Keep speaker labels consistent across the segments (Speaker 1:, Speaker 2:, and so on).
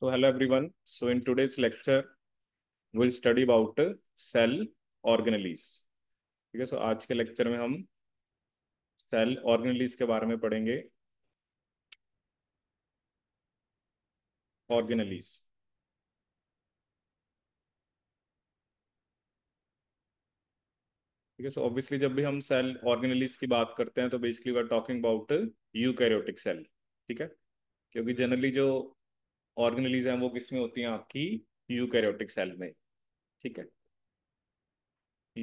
Speaker 1: So hello everyone. So in today's lecture, we'll study about cell organelles. ठीक है सो आज के लेक्चर में हम सेल ऑर्गेनलीज के बारे में पढ़ेंगे ऑर्गेनलीज ठीक है सो ऑब्वियसली जब भी हम सेल ऑर्गेनलीज की बात करते हैं तो basically we are talking about eukaryotic cell ठीक है क्योंकि जनरली जो ऑर्गेनलीज हैं वो किसमें होती हैं आपकी यूकैरियोटिक सेल में ठीक है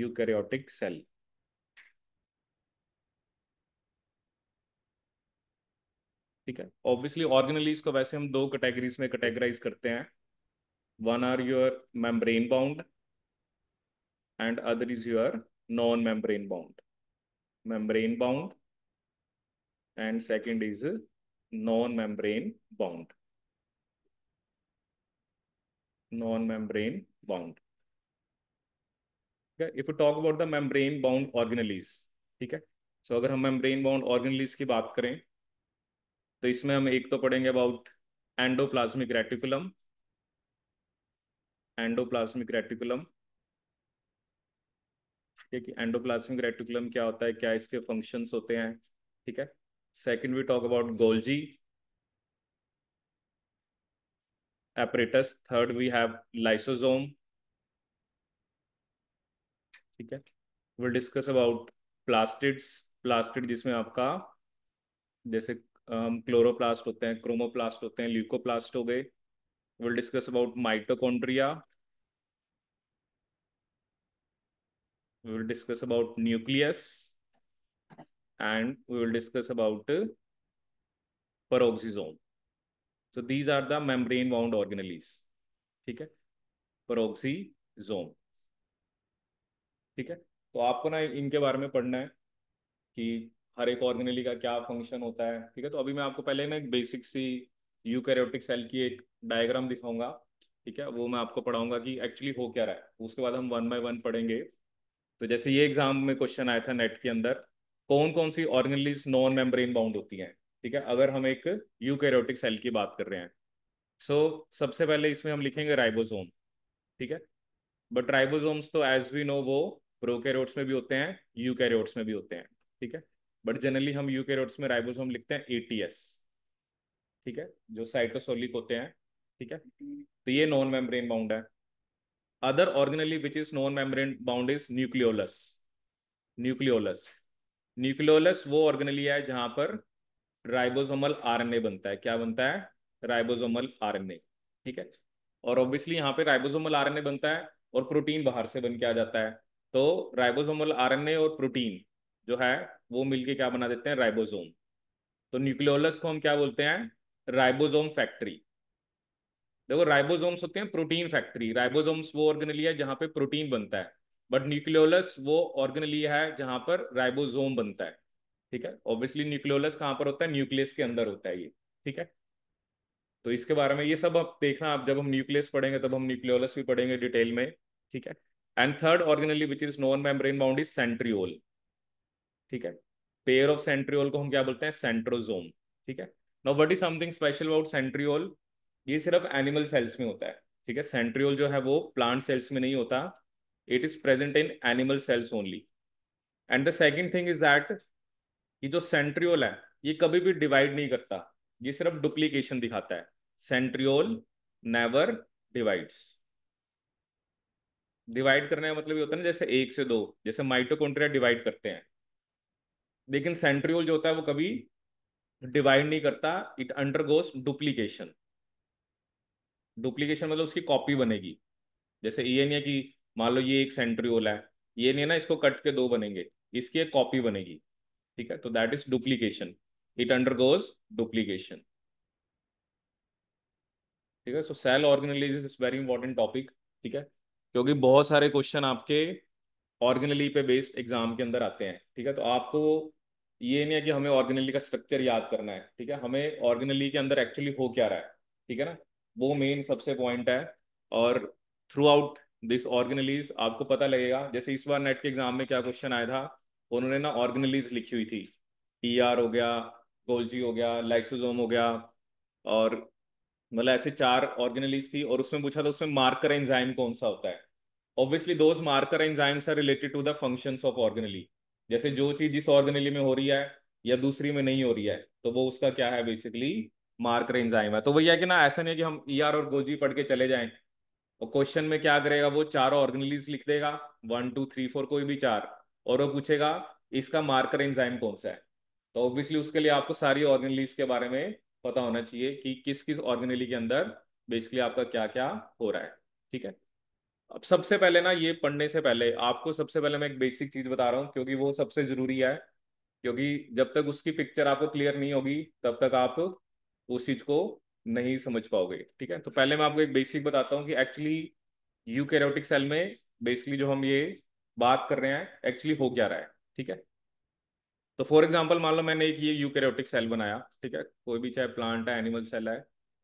Speaker 1: यूकैरियोटिक सेल ठीक है ऑब्वियसली ऑर्गेनलीज को वैसे हम दो कैटेगरीज में कैटेगराइज करते हैं one are your membrane bound and other is your non membrane bound membrane bound and second is non membrane bound non-membrane bound. Okay? If we talk about the membrane bound organelles, ठीक है सो so, अगर हम membrane bound organelles की बात करें तो इसमें हम एक तो पढ़ेंगे about endoplasmic reticulum, endoplasmic reticulum. ठीक है एंडोप्लाज्मिक रेटिकुलम क्या होता है क्या इसके फंक्शंस होते हैं ठीक है second we talk about Golgi apparatus third we have lysosome ठीक है we'll discuss about plastids plastid जिसमें आपका जैसे हम क्लोरोप्लास्ट होते हैं क्रोमोप्लास्ट होते हैं ल्यूकोप्लास्ट हो गए will discuss about mitochondria will discuss about nucleus and we will discuss about peroxisome so these are the membrane bound organelles. ठीक है प्रोक्सीजोम ठीक है तो आपको ना इनके बारे में पढ़ना है कि हर एक ऑर्गेनली का क्या फंक्शन होता है ठीक है तो अभी मैं आपको पहले ना एक बेसिक सी यूकैरियोटिक सेल की एक डायग्राम दिखाऊंगा ठीक है वो मैं आपको पढ़ाऊंगा कि एक्चुअली हो क्या रहा है उसके बाद हम वन बाय वन पढ़ेंगे तो जैसे ये एग्जाम में क्वेश्चन आया था नेट के अंदर कौन कौन सी ऑर्गेनलीज नॉन मेम्ब्रेन बाउंड होती हैं ठीक है अगर हम एक यूकैरियोटिक सेल की बात कर रहे हैं सो so, सबसे पहले इसमें हम लिखेंगे राइबोसोम ठीक है बट राइबोसोम्स तो एज वी नो वो प्रोकैरियोट्स में भी होते हैं यूकैरियोट्स में भी होते हैं ठीक है बट जनरली हम यूकैरियोट्स में राइबोसोम लिखते हैं एटीएस ठीक है जो साइटोसोलिक होते हैं ठीक है तो ये नॉन मेम्ब्रेन बाउंड है other organelle which is non membrane bound is nucleolus nucleolus nucleolus वो ऑर्गेनली है जहां पर राइबोसोमल आरएनए बनता है क्या बनता है राइबोसोमल आरएनए ठीक है और ऑब्वियसली यहाँ पे राइबोसोमल आरएनए बनता है और प्रोटीन बाहर से बन के आ जाता है तो राइबोसोमल आरएनए और प्रोटीन जो है वो मिलके क्या बना देते हैं राइबोसोम तो न्यूक्लियोलस को हम क्या बोलते हैं राइबोसोम फैक्ट्री देखो राइबोसोम्स होते हैं प्रोटीन फैक्ट्री राइबोसोम्स वो ऑर्गेनली है जहां पे प्रोटीन बनता है बट न्यूक्लियोलस वो ऑर्गेनली है जहां पर राइबोसोम बनता है ठीक है ऑब्वियसली न्यूक्लियोलस कहाँ पर होता है न्यूक्लियस के अंदर होता है ये ठीक है तो इसके बारे में ये सब आप देखना आप जब हम न्यूक्लियस पढ़ेंगे तब हम न्यूक्लियोलस भी पढ़ेंगे डिटेल में ठीक है and third organelle which is non membrane bound is centriole ठीक है पेयर ऑफ सेंट्रियोल को हम क्या बोलते हैं सेंट्रोजोम ठीक है no what is something special about centriole ये सिर्फ एनिमल सेल्स में होता है ठीक है सेंट्रियोल जो है वो प्लांट सेल्स में नहीं होता it is present in animal cells only and the second thing is that कि जो सेंट्रियोल है ये कभी भी डिवाइड नहीं करता ये सिर्फ डुप्लीकेशन दिखाता है सेंट्रियोल नेवर डिवाइड्स डिवाइड करने का मतलब ये होता है ना जैसे एक से दो जैसे माइटोकॉन्ड्रिया डिवाइड करते हैं लेकिन सेंट्रियोल जो होता है वो कभी डिवाइड नहीं करता इट अंडरगोस डुप्लीकेशन डुप्लीकेशन मतलब उसकी कॉपी बनेगी जैसे ये नहीं है कि मान लो ये एक सेंट्रियोल है ये नहीं है ना इसको कट के दो बनेंगे इसकी एक कॉपी बनेगी ठीक है तो that is duplication it undergoes duplication ठीक है so cell organelles is very important topic ठीक है क्योंकि बहुत सारे क्वेश्चन आपके ऑर्गेनली पे बेस्ड एग्जाम के अंदर आते हैं ठीक है तो आपको ये नहीं है कि हमें ऑर्गेनली का स्ट्रक्चर याद करना है ठीक है हमें ऑर्गेनली के अंदर एक्चुअली हो क्या रहा है ठीक है ना वो मेन सबसे पॉइंट है और थ्रू आउट दिस ऑर्गेनलीज आपको पता लगेगा जैसे इस बार नेट के एग्जाम में क्या क्वेश्चन आया था उन्होंने ना ऑर्गेनलीज लिखी हुई थी ई ER हो गया गोल्जी हो गया लाइसोजोम हो गया और मतलब ऐसे चार ऑर्गेनलीज थी और उसमें पूछा था उसमें मार्कर एंजाइम कौन सा होता है obviously those marker enzymes are related to the function of organelle जैसे जो चीज जिस ऑर्गेनली में हो रही है या दूसरी में नहीं हो रही है तो वो उसका क्या है बेसिकली मार्कर एंजाइम है तो वही है कि ना ऐसा नहीं है कि हम ई e ER और गोल्जी पढ़ के चले जाएं और क्वेश्चन में क्या करेगा वो चारों ऑर्गेनलीज लिख देगा वन टू थ्री फोर कोई भी चार और वो पूछेगा इसका मार्कर एंजाइम कौन सा है तो ऑब्वियसली उसके लिए आपको सारी ऑर्गेनलीज के बारे में पता होना चाहिए कि किस किस ऑर्गेनली के अंदर बेसिकली आपका क्या क्या हो रहा है ठीक है अब सबसे पहले ना ये पढ़ने से पहले आपको सबसे पहले मैं एक बेसिक चीज बता रहा हूँ क्योंकि वो सबसे जरूरी है क्योंकि जब तक उसकी पिक्चर आपको क्लियर नहीं होगी तब तक आप उस चीज को नहीं समझ पाओगे ठीक है तो पहले मैं आपको एक बेसिक बताता हूँ कि एक्चुअली यू सेल में बेसिकली जो हम ये बात कर रहे हैं एक्चुअली हो क्या रहा है ठीक है तो फॉर एग्जाम्पल मान लो मैंने एक ये यूकेरियोटिक सेल बनाया ठीक है कोई भी चाहे प्लांट है एनिमल सेल है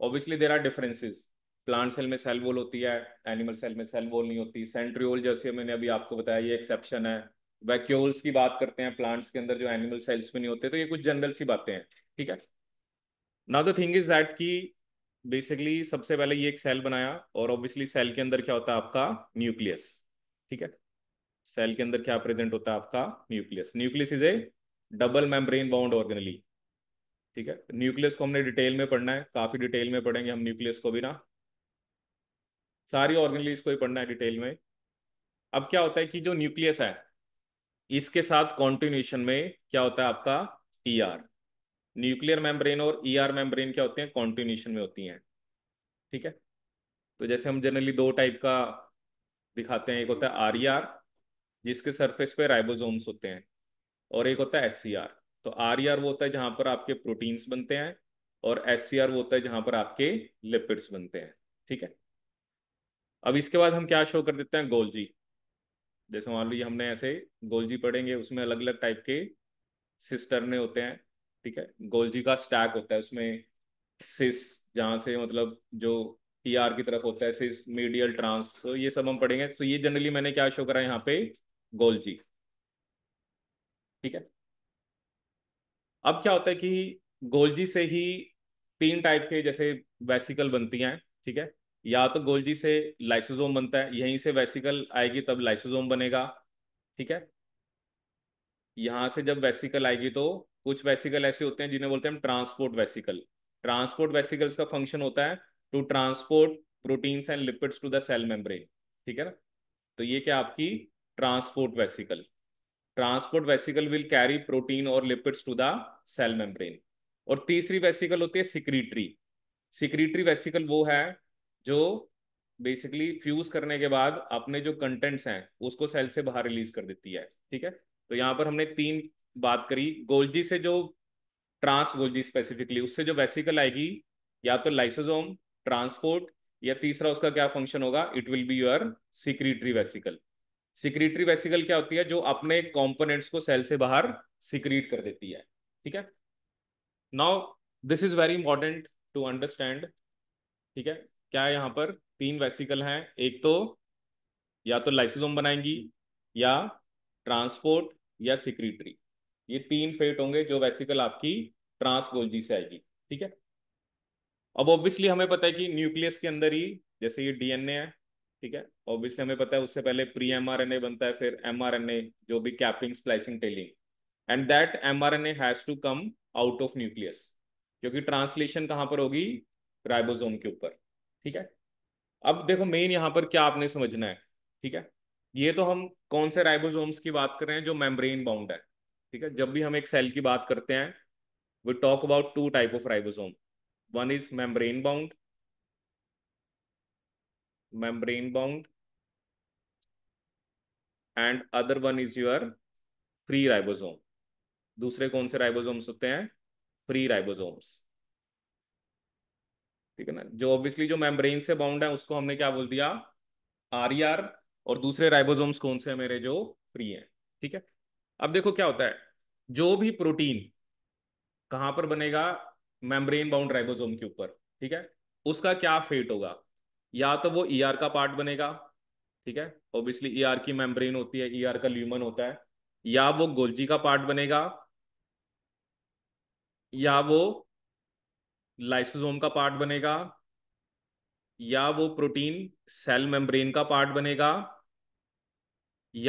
Speaker 1: obviously there are differences plant cell में सेल वॉल होती है एनिमल सेल में सेल वॉल नहीं होती सेंट्रियोल जैसे मैंने अभी आपको बताया ये एक्सेप्शन है वैक्यूल्स की बात करते हैं प्लांट्स के अंदर जो एनिमल सेल्स में नहीं होते तो ये कुछ जनरल सी बातें हैं ठीक है now the thing is that की बेसिकली सबसे पहले ये एक सेल बनाया और ऑब्वियसली सेल के अंदर क्या होता है आपका न्यूक्लियस ठीक है सेल के अंदर क्या प्रेजेंट होता है आपका nucleus nucleus is a double membrane bound organelle ठीक है न्यूक्लियस को हमने डिटेल में पढ़ना है काफी डिटेल में पढ़ेंगे हम न्यूक्लियस को भी ना सारी ऑर्गेनली को ही पढ़ना है डिटेल में अब क्या होता है कि जो न्यूक्लियस है इसके साथ कॉन्टिन्यूशन में क्या होता है आपका E e R nuclear membrane और ई e आर मेम्ब्रेन क्या होते हैं कॉन्टिन्यूशन में होती हैं ठीक है तो जैसे हम जनरली दो टाइप का दिखाते हैं एक होता है आर ई आर जिसके सरफेस पे राइबोसोम्स होते हैं और एक होता है एस सी आर तो आर ई आर वो होता है जहां पर आपके प्रोटीन्स बनते हैं और एस सी आर वो होता है जहां पर आपके लिपिड्स बनते हैं ठीक है अब इसके बाद हम क्या शो कर देते हैं गोल्जी जैसे मान लीजिए हमने ऐसे गोल्जी पढ़ेंगे उसमें अलग अलग टाइप के सिस्टरने होते हैं ठीक है गोल्जी का स्टैक होता है उसमें सिस जहाँ से मतलब जो ई e ER की तरफ होता है सिस मीडियल ट्रांस तो ये सब हम पढ़ेंगे तो ये जनरली मैंने क्या शो करा है यहाँ पे गोलजी ठीक है अब क्या होता है कि गोलजी से ही तीन टाइप के जैसे वैसिकल बनती हैं ठीक है या तो गोलजी से लाइसोजोम बनता है यहीं से वैसिकल आएगी तब लाइसोजोम बनेगा ठीक है यहां से जब वैसिकल आएगी तो कुछ वैसिकल ऐसे होते हैं जिन्हें बोलते हैं हम ट्रांसपोर्ट वैसिकल ट्रांसपोर्ट वेसिकल्स का फंक्शन होता है to transport proteins and lipids to the cell membrane ठीक है ना तो ये क्या आपकी transport vesicle. Transport vesicle will carry protein or lipids to the cell membrane. और तीसरी वेसिकल होती है सिक्रीटरी सिक्रीटरी वेसिकल वो है जो बेसिकली फ्यूज करने के बाद अपने जो कंटेंट्स हैं उसको सेल से बाहर रिलीज कर देती है ठीक है तो यहाँ पर हमने तीन बात करी गोल्जी से जो ट्रांस गोल्जी स्पेसिफिकली उससे जो वेसिकल आएगी या तो लाइसोजोम ट्रांसपोर्ट या तीसरा उसका क्या फंक्शन होगा it will be your secretory vesicle secretory vesicle क्या होती है जो अपने कॉम्पोनेंट्स को सेल से बाहर सिक्रीट कर देती है ठीक है now this is very important to understand ठीक है क्या यहां पर तीन वेसिकल हैं एक तो या तो लाइसोजोम बनाएंगी या ट्रांसपोर्ट या सिक्रीटरी ये तीन फेट होंगे जो वेसिकल आपकी ट्रांसगोल्जी से आएगी ठीक है अब ऑब्वियसली हमें पता है कि न्यूक्लियस के अंदर ही जैसे ये डीएनए है ठीक है ऑब्वियसली हमें पता है उससे पहले प्री ए बनता है फिर ए जो भी capping splicing tailing and that M R A has to come out of nucleus क्योंकि ट्रांसलेशन कहाँ पर होगी राइबोसोम के ऊपर ठीक है अब देखो मेन यहाँ पर क्या आपने समझना है ठीक है ये तो हम कौन से राइबोसोम्स की बात कर रहे हैं जो मेम्ब्रेन बाउंड है ठीक है जब भी हम एक सेल की बात करते हैं we talk about two type of ribosome one is membrane bound membrane bound and other one is your free ribosome दूसरे कौन से राइबोसोम्स होते हैं फ्री राइबोसोम्स ठीक है ना जो ऑब्वियसली जो मेम्ब्रेन से बाउंड है उसको हमने क्या बोल दिया आर e और दूसरे राइबोसोम्स कौन से हैं मेरे जो फ्री हैं ठीक है अब देखो क्या होता है जो भी प्रोटीन कहां पर बनेगा मेम्ब्रेन बाउंड राइबोसोम के ऊपर ठीक है उसका क्या फेट होगा या तो वो ई e ER का पार्ट बनेगा ठीक है ऑब्वियसली ई ER की मेम्ब्रेन होती है ई e ER का ल्यूमन होता है या वो गोल्जी का पार्ट बनेगा या वो लाइसोसोम का पार्ट बनेगा या वो प्रोटीन सेल मेम्ब्रेन का पार्ट बनेगा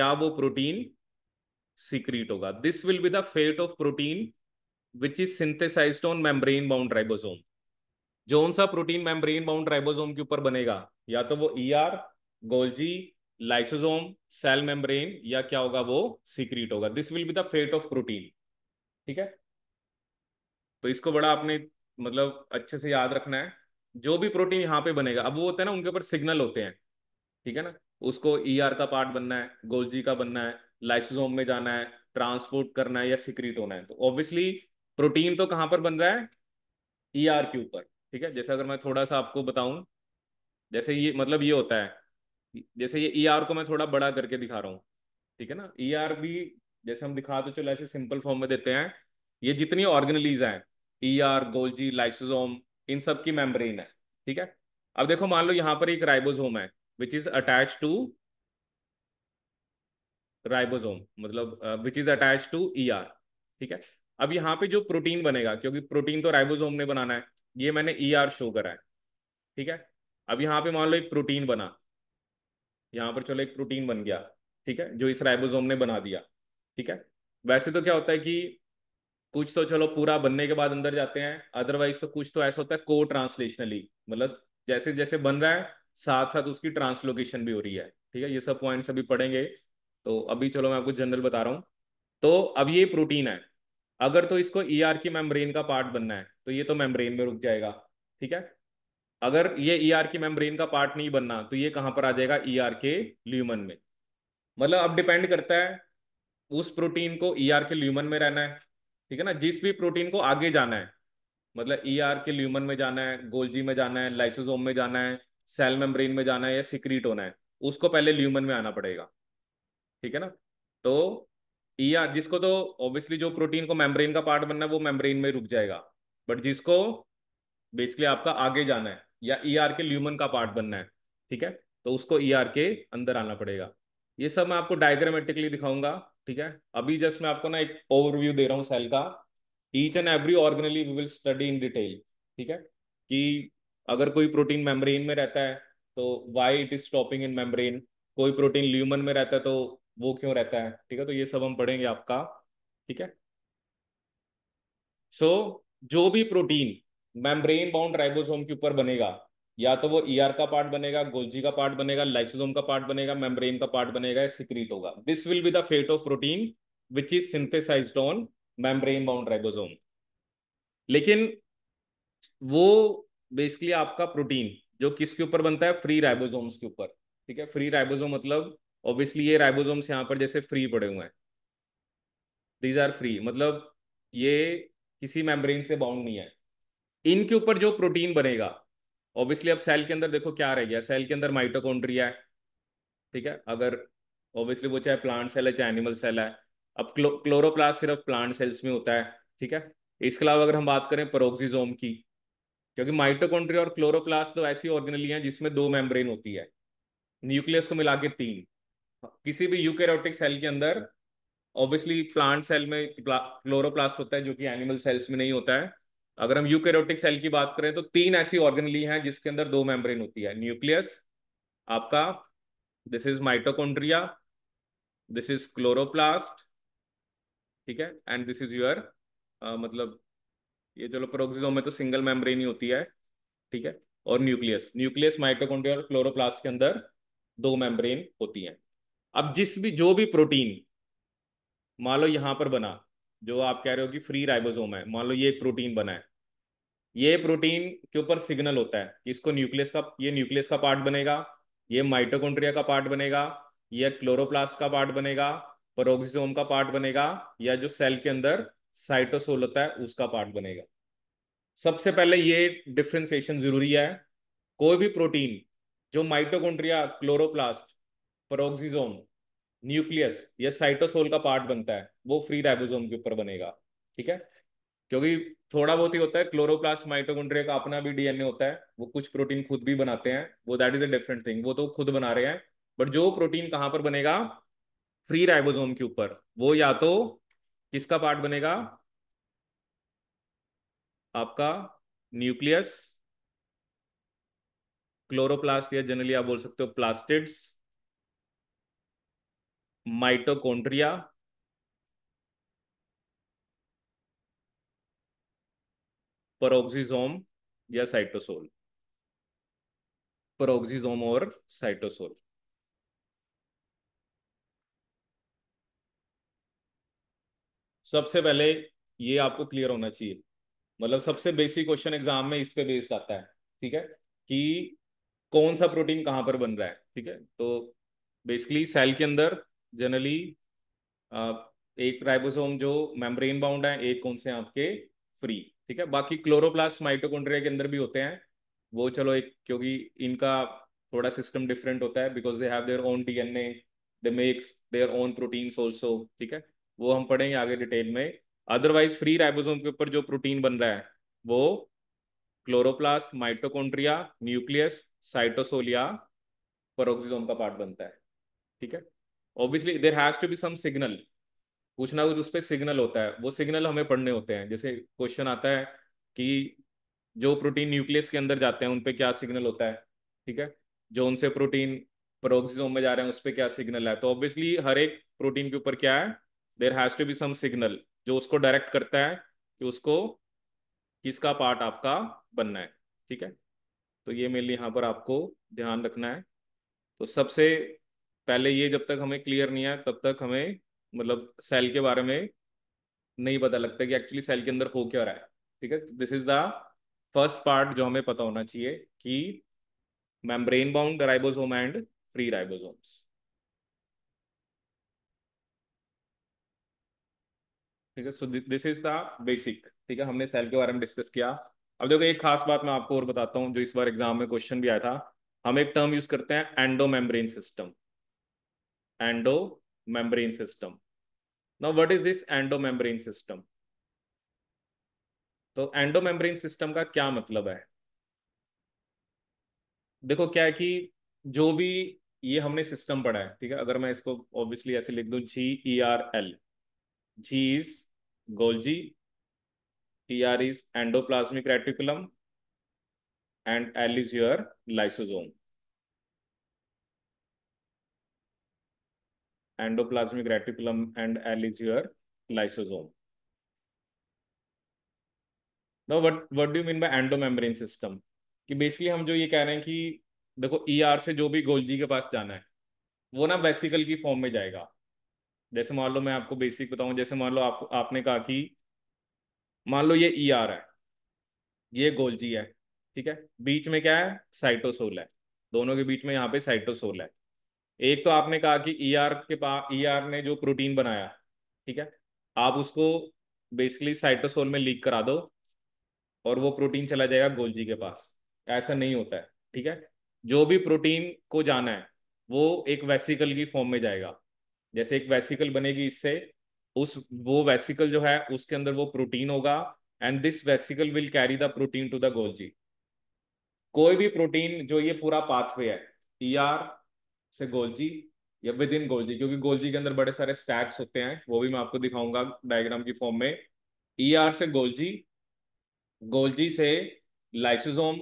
Speaker 1: या वो प्रोटीन सीक्रीट होगा this will be the fate of protein which is synthesised on membrane bound ribosome जोन सा प्रोटीन मेम्ब्रेन बाउंड राइबोसोम के ऊपर बनेगा या तो वो E R Golgi lysosome cell membrane या क्या होगा वो सीक्रेट होगा this will be the fate of protein ठीक है तो इसको बड़ा आपने मतलब अच्छे से याद रखना है जो भी प्रोटीन यहाँ पे बनेगा अब वो होता है ना उनके ऊपर सिग्नल होते हैं ठीक है ना उसको ई e ER का पार्ट बनना है गोल्जी का बनना है लाइसोसोम में जाना है ट्रांसपोर्ट करना है या सिक्रीट होना है तो ऑब्वियसली प्रोटीन तो कहाँ पर बन रहा है ई e ER के ऊपर ठीक है जैसे अगर मैं थोड़ा सा आपको बताऊं जैसे ये मतलब ये होता है जैसे ये ई e ER को मैं थोड़ा बड़ा करके दिखा रहा हूँ ठीक है ना ई e ER भी जैसे हम दिखा तो चलो ऐसे सिंपल फॉर्म में देते हैं ये जितनी ऑर्गेनलीज हैं ई ER, गोल्जी लाइसोजोम इन सब की मेम्ब्रेन है ठीक है अब देखो मान लो यहाँ पर एक राइबोसोम है which is attach to ribosome मतलब which is attach to E ठीक है अब यहाँ पे जो प्रोटीन बनेगा क्योंकि प्रोटीन तो राइबोसोम ने बनाना है ये मैंने ई ER आर शो करा है ठीक है अब यहाँ पे मान लो एक प्रोटीन बना यहाँ पर चलो एक प्रोटीन बन गया ठीक है जो इस राइबोसोम ने बना दिया ठीक है वैसे तो क्या होता है कि कुछ तो चलो पूरा बनने के बाद अंदर जाते हैं अदरवाइज तो कुछ तो ऐसा होता है को ट्रांसलेशनली मतलब जैसे जैसे बन रहा है साथ साथ उसकी ट्रांसलोकेशन भी हो रही है ठीक है ये सब पॉइंट्स अभी पढ़ेंगे तो अभी चलो मैं आपको जनरल बता रहा हूँ तो अब ये प्रोटीन है अगर तो इसको ई e ER की मेम्ब्रेन का पार्ट बनना है तो ये तो मेम्ब्रेन में रुक जाएगा ठीक है अगर ये ई e ER की मेम्ब्रेन का पार्ट नहीं बनना तो ये कहाँ पर आ जाएगा ई e ER के ल्यूमन में मतलब अब डिपेंड करता है उस प्रोटीन को ई ER के ल्यूमन में रहना है ठीक है ना जिस भी प्रोटीन को आगे जाना है मतलब ई ER के ल्यूमन में जाना है गोल्जी में जाना है लाइसोजोम में जाना है सेल मेम्ब्रेन में जाना है या सिक्रीट होना है उसको पहले ल्यूमन में आना पड़ेगा ठीक है ना तो या e जिसको तो ऑब्वियसली जो प्रोटीन को मेम्ब्रेन का पार्ट बनना है वो मेम्ब्रेन में रुक जाएगा बट जिसको बेसिकली आपका आगे जाना है या ईआर e के ल्यूमन का पार्ट बनना है ठीक है तो उसको ईआर e के अंदर आना पड़ेगा ये सब मैं आपको डायग्रामेटिकली दिखाऊंगा ठीक है अभी जस्ट मैं आपको ना एक ओवरव्यू दे रहा हूँ सेल का each and every organelle we will study in detail ठीक है कि अगर कोई प्रोटीन मेम्ब्रेन में रहता है तो why it is stopping in membrane कोई प्रोटीन ल्यूमन में रहता है तो वो क्यों रहता है ठीक है तो ये सब हम पढ़ेंगे आपका ठीक है सो so, जो भी प्रोटीन मेम्ब्रेन बाउंड राइबोसोम के ऊपर बनेगा या तो वो ईआर e ER का पार्ट बनेगा गोल्जी का पार्ट बनेगा लाइसोसोम का पार्ट बनेगा मेम्ब्रेन का पार्ट बनेगा या सिक्रीट होगा this will be the fate of protein which is synthesise on membrane bound ribosome लेकिन वो बेसिकली आपका प्रोटीन जो किसके ऊपर बनता है फ्री राइबोसोम्स के ऊपर ठीक है फ्री राइबोसोम मतलब ऑब्वियसली ये राइबोसोम्स यहाँ पर जैसे फ्री पड़े हुए हैं दीज आर फ्री मतलब ये किसी मेम्ब्रेन से बाउंड नहीं है इनके ऊपर जो प्रोटीन बनेगा ऑब्वियसली अब सेल के अंदर देखो क्या रह गया सेल के अंदर माइटोकॉन्ड्रिया है ठीक है अगर ऑब्वियसली वो चाहे प्लांट सेल है चाहे एनिमल सेल है अब क्लो, क्लोरोप्लास्ट सिर्फ प्लांट सेल्स में होता है ठीक है इसके अलावा अगर हम बात करें परोक्सीजोम की क्योंकि माइटोकॉन्ड्रिया और क्लोरोप्लास्ट तो ऐसी ऑर्गेनली हैं जिसमें दो मेम्ब्रेन होती है न्यूक्लियस को मिला के तीन किसी भी यूकेरोटिक सेल के अंदर ऑब्वियसली प्लांट सेल में क्लोरोप्लास्ट होता है जो कि एनिमल सेल्स में नहीं होता है अगर हम यूकेरोटिक सेल की बात करें तो तीन ऐसी ऑर्गेनली हैं जिसके अंदर दो मेम्ब्रेन होती है न्यूक्लियस आपका this is mitochondria this is chloroplast ठीक है एंड दिस इज योर मतलब ये चलो प्रोक्सिजोम में तो सिंगल मेम्ब्रेन ही होती है ठीक है और न्यूक्लियस न्यूक्लियस माइटोकोन्ड्रिया और क्लोरोप्लास्ट के अंदर दो मेम्ब्रेन होती हैं अब जिस भी जो भी प्रोटीन मान लो यहाँ पर बना जो आप कह रहे हो कि फ्री राइबोसोम है मान लो ये एक प्रोटीन बना है ये प्रोटीन के ऊपर सिग्नल होता है कि इसको न्यूक्लियस का ये न्यूक्लियस का पार्ट बनेगा ये माइटोकॉन्ड्रिया का पार्ट बनेगा यह क्लोरोप्लास्ट का पार्ट बनेगा परोक्सिसोम का पार्ट बनेगा या जो सेल के अंदर साइटोसोल होता है उसका पार्ट बनेगा सबसे पहले ये डिफ्रेंसिएशन जरूरी है कोई भी प्रोटीन जो माइटोकॉन्ड्रिया क्लोरोप्लास्ट प्रोक्सिजोम न्यूक्लियस ये साइटोसोल का पार्ट बनता है वो फ्री राइबोसोम के ऊपर बनेगा ठीक है क्योंकि थोड़ा बहुत ही होता है क्लोरोप्लास्ट माइटोकॉन्ड्रिया का अपना भी डीएनए होता है वो कुछ प्रोटीन खुद भी बनाते हैं वो that is a different thing वो तो खुद बना रहे हैं बट जो प्रोटीन कहां पर बनेगा फ्री राइबोसोम के ऊपर वो या तो किसका पार्ट बनेगा आपका न्यूक्लियस क्लोरोप्लास्ट या जनरली आप बोल सकते हो प्लास्टिड्स माइटोकॉन्ड्रिया परोक्सीजोम या साइटोसोल परोक्सीजोम और साइटोसोल सबसे पहले ये आपको क्लियर होना चाहिए मतलब सबसे बेसिक क्वेश्चन एग्जाम में इस पे बेस्ड आता है ठीक है कि कौन सा प्रोटीन कहां पर बन रहा है ठीक है तो बेसिकली सेल के अंदर जनरली एक राइबोसोम जो मेम्ब्रेन बाउंड है एक कौन से आपके फ्री ठीक है बाकी क्लोरोप्लास्ट माइटोकॉन्ड्रिया के अंदर भी होते हैं वो चलो एक क्योंकि इनका थोड़ा सिस्टम डिफरेंट होता है because they have their own DNA they makes their own proteins also ठीक है वो हम पढ़ेंगे आगे डिटेल में अदरवाइज फ्री राइबोसोम के ऊपर जो प्रोटीन बन रहा है वो क्लोरोप्लास्ट माइटोकॉन्ड्रिया न्यूक्लियस साइटोसोलिया परोक्सिसोम का पार्ट बनता है ठीक है obviously there has to be some signal कुछ ना कुछ उस पर सिग्नल होता है वो सिग्नल हमें पढ़ने होते हैं जैसे क्वेश्चन आता है कि जो प्रोटीन न्यूक्लियस के अंदर जाते हैं उन पर क्या सिग्नल होता है ठीक है जो उनसे प्रोटीन प्रोक्सिजोम में जा रहे हैं उस पर क्या सिग्नल है तो ऑब्वियसली हर एक प्रोटीन के ऊपर क्या है there has to be some signal जो उसको डायरेक्ट करता है कि उसको किसका पार्ट आपका बनना है ठीक है तो ये मेनली यहाँ पर आपको ध्यान रखना है तो सबसे पहले ये जब तक हमें क्लियर नहीं आया तब तक हमें मतलब सेल के बारे में नहीं पता लगता कि एक्चुअली सेल के अंदर हो क्या रहा है ठीक है this is the first part जो हमें पता होना चाहिए कि membrane bound ribosome and free ribosomes ठीक है so this is the basic ठीक है हमने सेल के बारे में डिस्कस किया अब देखो एक खास बात मैं आपको और बताता हूँ जो इस बार एग्जाम में क्वेश्चन भी आया था हम एक टर्म यूज करते हैं endomembrane system endomembrane system. Now, what is this endomembrane system? तो एंडोमेम्ब्रेन सिस्टम का क्या मतलब है देखो क्या है कि जो भी ये हमने सिस्टम पढ़ा है ठीक है अगर मैं इसको ऑब्वियसली ऐसे लिख दूं G E R L G is Golgi E R is endoplasmic reticulum and L is your lysosome endoplasmic reticulum and aligier lysosome. Now, what what do you mean by endomembrane system? कि basically हम जो ये कह रहे हैं कि देखो ई e ER से जो भी गोलजी के पास जाना है वो ना वेसिकल की फॉर्म में जाएगा जैसे मान लो मैं आपको बेसिक बताऊं जैसे मान लो आप आपने कहा कि मान लो ये ई e ER है ये गोलजी है ठीक है बीच में क्या है साइटोसोल है दोनों के बीच में यहाँ पे साइटोसोल है एक तो आपने कहा कि ई e ER के पास ई ER ने जो प्रोटीन बनाया ठीक है आप उसको बेसिकली साइटोसोल में लीक करा दो और वो प्रोटीन चला जाएगा गोलजी के पास ऐसा नहीं होता है ठीक है जो भी प्रोटीन को जाना है वो एक वेसिकल की फॉर्म में जाएगा जैसे एक वेसिकल बनेगी इससे उस वो वेसिकल जो है उसके अंदर वो प्रोटीन होगा and this vesicle will carry the protein to the Golgi कोई भी प्रोटीन जो ये पूरा पाथवे है ई e ER, से गोलजी या विद इन गोलजी क्योंकि गोलजी के अंदर बड़े सारे स्टैक्स होते हैं वो भी मैं आपको दिखाऊंगा डायग्राम की फॉर्म में ई e ER से गोल्जी गोलजी से लाइसोजोम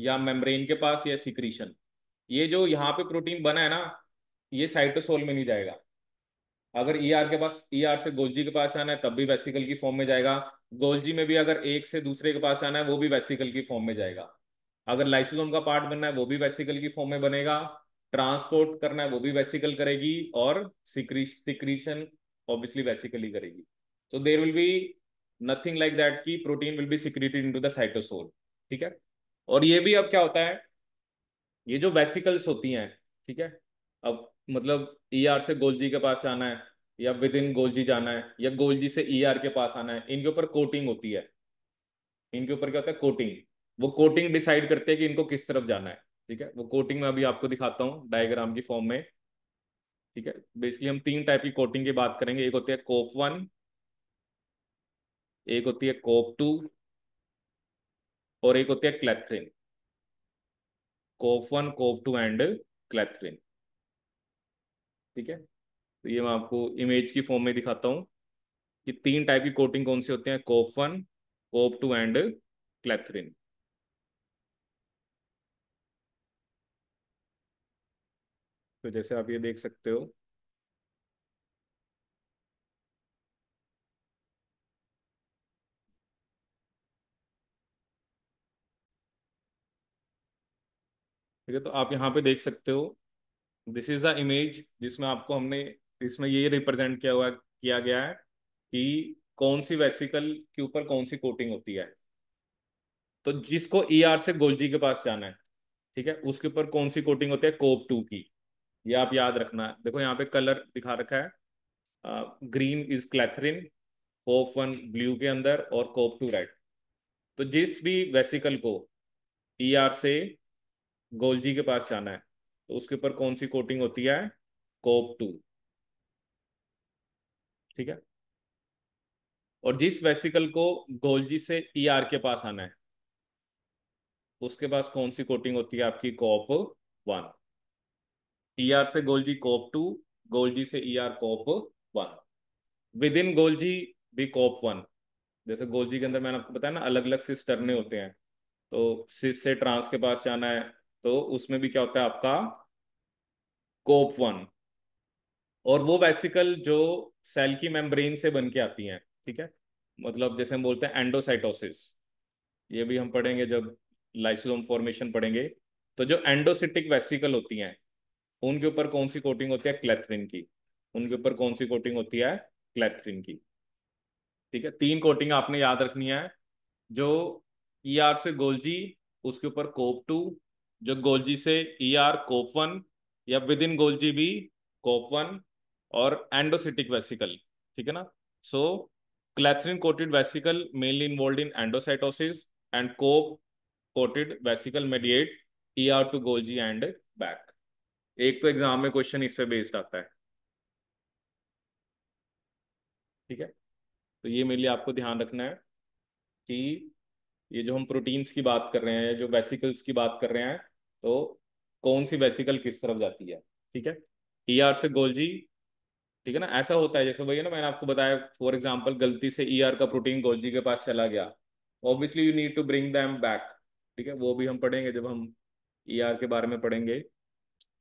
Speaker 1: या मेम्ब्रेन के पास या सिक्रीशन ये जो यहाँ पे प्रोटीन बना है ना ये साइटोसोल में नहीं जाएगा अगर ई e ER के पास ई e ER से गोलजी के पास आना है तब भी वेसिकल की फॉर्म में जाएगा गोलजी में भी अगर एक से दूसरे के पास आना है वो भी वेसिकल की फॉर्म में जाएगा अगर लाइसोजोम का पार्ट बनना है वो भी वेसिकल की फॉर्म में बनेगा ट्रांसपोर्ट करना है वो भी वेसिकल करेगी और सिक्रीशन ऑब्वियसली वेसिकली करेगी so there will be nothing like that की protein will be secreted in the cytosol ठीक है और ये भी अब क्या होता है ये जो वेसिकल्स होती हैं ठीक है अब मतलब ई e ER से गोलजी के पास जाना है या विद इन गोलजी जाना है या गोलजी से ई e ER के पास आना है इनके ऊपर कोटिंग होती है इनके ऊपर क्या होता है कोटिंग वो कोटिंग डिसाइड करते हैं कि इनको किस तरफ जाना है ठीक है वो कोटिंग में अभी आपको दिखाता हूँ डायग्राम की फॉर्म में ठीक है बेसिकली हम तीन टाइप की कोटिंग की बात करेंगे एक होती है कोप वन एक होती है कोप टू और एक होती है clathrin COP one COP two and clathrin ठीक है तो ये मैं आपको इमेज की फॉर्म में दिखाता हूँ कि तीन टाइप की कोटिंग कौन सी होती है COP one COP two and clathrin तो जैसे आप ये देख सकते हो ठीक है तो आप यहाँ पे देख सकते हो दिस इज द इमेज जिसमें आपको हमने इसमें ये रिप्रेजेंट किया हुआ किया गया है कि कौन सी वेसिकल के ऊपर कौन सी कोटिंग होती है तो जिसको ई e ER से गोल्जी के पास जाना है ठीक है उसके ऊपर कौन सी कोटिंग होती है कोप टू की ये आप याद रखना है देखो यहाँ पे कलर दिखा रखा है green is clathrin COP one blue के अंदर और कोप टू रेड तो जिस भी वेसिकल को ई e ER से गोलजी के पास जाना है तो उसके ऊपर कौन सी कोटिंग होती है कोप टू ठीक है और जिस वेसिकल को गोलजी से ई e ER के पास आना है उसके पास कौन सी कोटिंग होती है आपकी COP one E e R से गोल्जी कोप टू गोल्जी से E R COP one within Golgi भी कोप वन जैसे गोल्जी के अंदर मैंने आपको बताया ना अलग अलग सिस टर्ने होते हैं तो सिस से ट्रांस के पास जाना है तो उसमें भी क्या होता है आपका कोप वन और वो वेसिकल जो सेल की मेम्ब्रेन से बन के आती हैं ठीक है मतलब जैसे हम बोलते हैं एंडोसाइटोसिस ये भी हम पढ़ेंगे जब लाइसोम फॉर्मेशन पढ़ेंगे तो जो एंडोसिटिक वेसिकल होती हैं उनके ऊपर कौन सी कोटिंग होती है क्लेथरिन की उनके ऊपर कौन सी कोटिंग होती है क्लेथरिन की ठीक है तीन कोटिंग आपने याद रखनी है जो ई e ER से गोल्जी उसके ऊपर कोप टू जो गोल्जी से ई ER कोप वन या विद इन गोल्जी भी कोप वन और एंडोसिटिक वेसिकल ठीक है ना so clathrin coated vesicle mainly involve in endocytosis and COP coated vesicle mediate E R to Golgi and back एक तो exam में question इस पे बेस्ड आता है ठीक है तो ये मेरे लिए आपको ध्यान रखना है कि ये जो हम प्रोटीन्स की बात कर रहे हैं जो वेसिकल्स की बात कर रहे हैं तो कौन सी वेसिकल किस तरफ जाती है ठीक है ई e आर से गोल्जी ठीक है ना ऐसा होता है जैसे भैया ना मैंने आपको बताया फॉर एग्जाम्पल गलती से ई e आर का प्रोटीन गोल्जी के पास चला गया obviously you need to bring them back ठीक है वो भी हम पढ़ेंगे जब हम ई e आर के बारे में पढ़ेंगे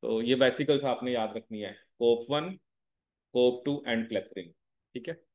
Speaker 1: तो ये वेसिकल्स आपने याद रखनी है COP one COP two and clathrin ठीक है